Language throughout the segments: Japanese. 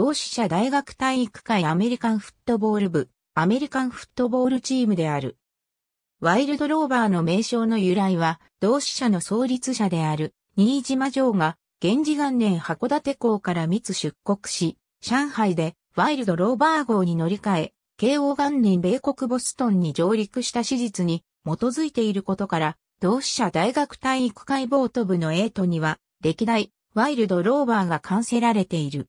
同志社大学体育会アメリカンフットボール部、アメリカンフットボールチームである。ワイルドローバーの名称の由来は、同志社の創立者である、新島城が、源氏元年函館港から密出国し、上海で、ワイルドローバー号に乗り換え、慶応元年米国ボストンに上陸した史実に基づいていることから、同志社大学体育会ボート部のエイトには、歴代、ワイルドローバーが冠せられている。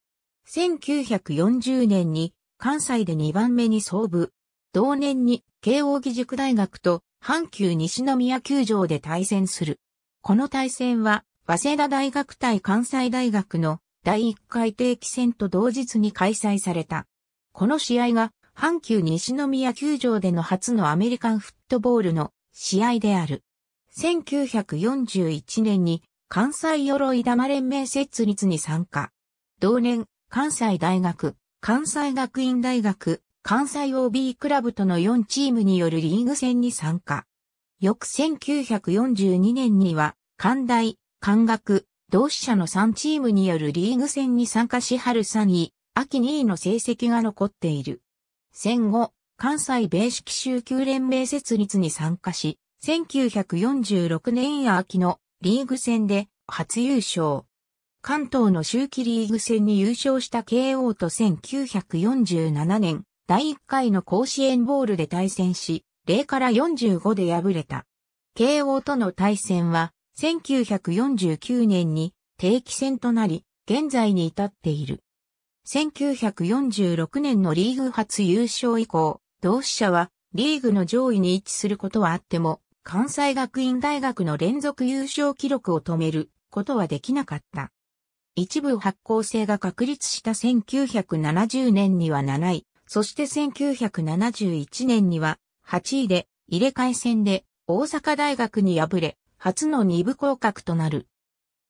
1940年に関西で2番目に創部。同年に慶応義塾大学と阪急西宮球場で対戦する。この対戦は、早稲田大学対関西大学の第1回定期戦と同日に開催された。この試合が阪急西宮球場での初のアメリカンフットボールの試合である。1941年に関西鎧玉連盟設立に参加。同年、関西大学、関西学院大学、関西 OB クラブとの4チームによるリーグ戦に参加。翌1942年には、関大、関学、同志社の3チームによるリーグ戦に参加し春3位、秋2位の成績が残っている。戦後、関西米式州球連盟設立に参加し、1946年秋のリーグ戦で初優勝。関東の周期リーグ戦に優勝した慶応と1947年、第1回の甲子園ボールで対戦し、0から45で敗れた。慶応との対戦は、1949年に定期戦となり、現在に至っている。1946年のリーグ初優勝以降、同志社はリーグの上位に位置することはあっても、関西学院大学の連続優勝記録を止めることはできなかった。一部発行制が確立した1970年には7位、そして1971年には8位で入れ替え戦で大阪大学に敗れ、初の2部降格となる。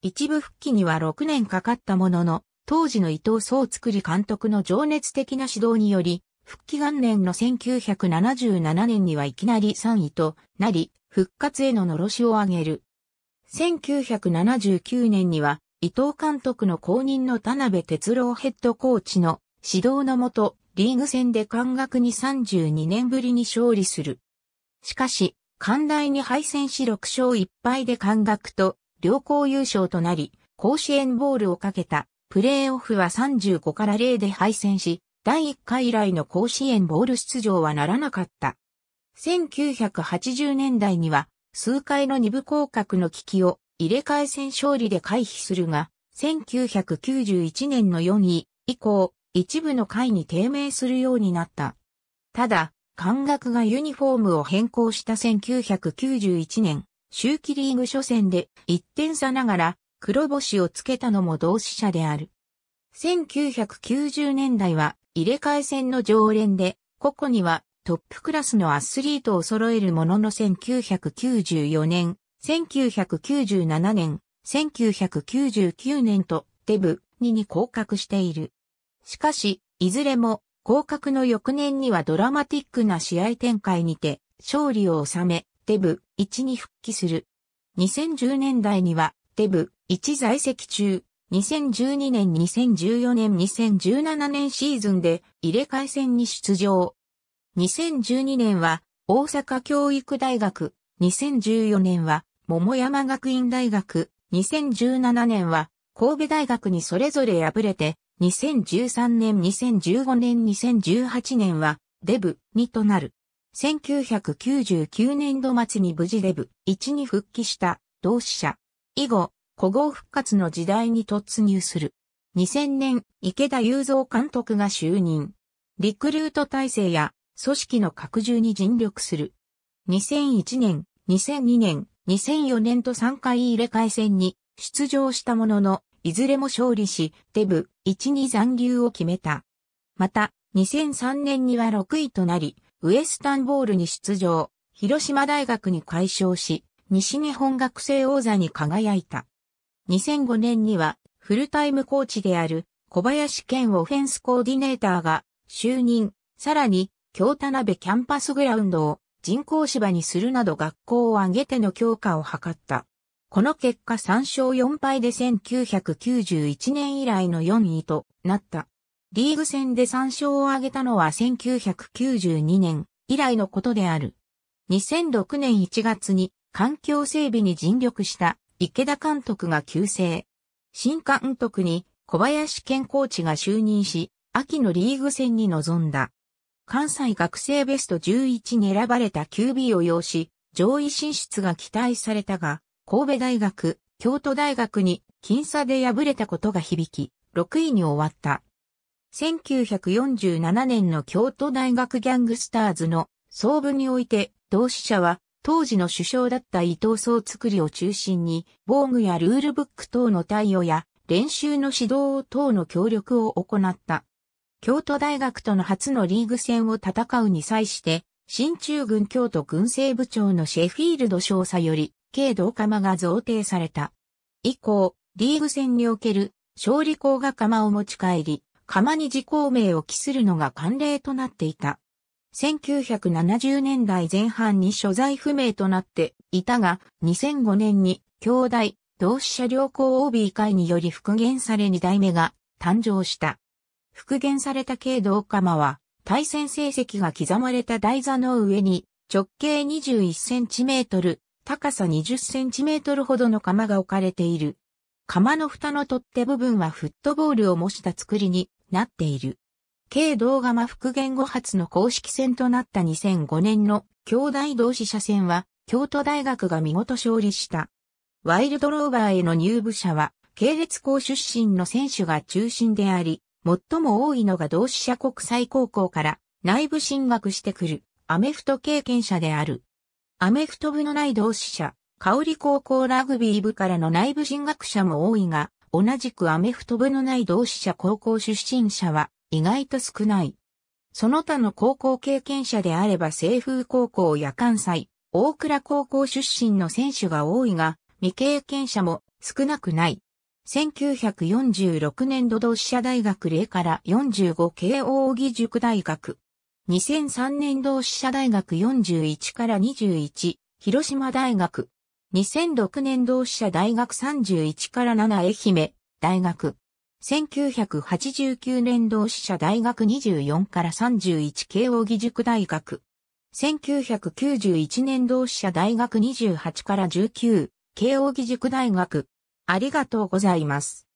一部復帰には6年かかったものの、当時の伊藤総作り監督の情熱的な指導により、復帰元年の1977年にはいきなり3位となり、復活への呪しを上げる。1979年には伊藤監督の後任の田辺哲郎ヘッドコーチの指導のもと、リーグ戦で関学に32年ぶりに勝利する。しかし、寛大に敗戦し6勝1敗で関学と両校優勝となり、甲子園ボールをかけたプレーオフは35から0で敗戦し、第1回以来の甲子園ボール出場はならなかった。1980年代には数回の二部降格の危機を入れ替え戦勝利で回避するが、1991年の4位以降、一部の会に低迷するようになった。ただ、感覚がユニフォームを変更した1991年、周期リーグ初戦で1点差ながら黒星をつけたのも同志社である。1990年代は入れ替え戦の常連で、ここにはトップクラスのアスリートを揃えるものの1994年、1997年、1999年とデブ2に降格している。しかし、いずれも降格の翌年にはドラマティックな試合展開にて勝利を収め、デブ1に復帰する。2010年代にはデブ1在籍中、2012年2014年2017年シーズンで入れ替え戦に出場。2012年は大阪教育大学、2014年は桃山学院大学、2017年は、神戸大学にそれぞれ敗れて、2013年、2015年、2018年は、デブ2となる。1999年度末に無事デブ1に復帰した同志社。以後、古豪復活の時代に突入する。2000年、池田雄三監督が就任。リクルート体制や組織の拡充に尽力する。2001年、2002年、2004年と3回入れ替え戦に出場したものの、いずれも勝利し、デブ1、2残留を決めた。また、2003年には6位となり、ウエスタンボールに出場、広島大学に改称し、西日本学生王座に輝いた。2005年には、フルタイムコーチである小林健オフェンスコーディネーターが就任、さらに、京田辺キャンパスグラウンドを人工芝にするなど学校を挙げての強化を図った。この結果3勝4敗で1991年以来の4位となった。リーグ戦で3勝を挙げたのは1992年以来のことである。2006年1月に環境整備に尽力した池田監督が急成。新監督に小林健コーチが就任し、秋のリーグ戦に臨んだ。関西学生ベスト11に選ばれた QB を要し、上位進出が期待されたが、神戸大学、京都大学に僅差で敗れたことが響き、6位に終わった。1947年の京都大学ギャングスターズの総部において、同志社は当時の首相だった伊藤総作りを中心に、防具やルールブック等の対応や練習の指導等の協力を行った。京都大学との初のリーグ戦を戦うに際して、新中軍京都軍政部長のシェフィールド少佐より、軽同釜が贈呈された。以降、リーグ戦における勝利校が釜を持ち帰り、釜に自公名を期するのが慣例となっていた。1970年代前半に所在不明となっていたが、2005年に兄弟、同志社良好 OB 会により復元され2代目が誕生した。復元された軽銅釜は、対戦成績が刻まれた台座の上に、直径2 1トル、高さ2 0トルほどの釜が置かれている。釜の蓋の取っ手部分はフットボールを模した作りになっている。軽銅釜復元後初の公式戦となった2005年の兄弟同士車戦は、京都大学が見事勝利した。ワイルドローバーへの入部者は、系列校出身の選手が中心であり、最も多いのが同志社国際高校から内部進学してくるアメフト経験者である。アメフト部のない同志社、香里高校ラグビー部からの内部進学者も多いが、同じくアメフト部のない同志社高校出身者は意外と少ない。その他の高校経験者であれば西風高校や関西、大倉高校出身の選手が多いが、未経験者も少なくない。1946年度同志社大学例から45慶応義塾大学。2003年同志社大学41から21、広島大学。2006年同志社大学31から7愛媛大学。1989年同志社大学24から31慶応義塾大学。1991年同志社大学28から19慶応義塾大学。ありがとうございます。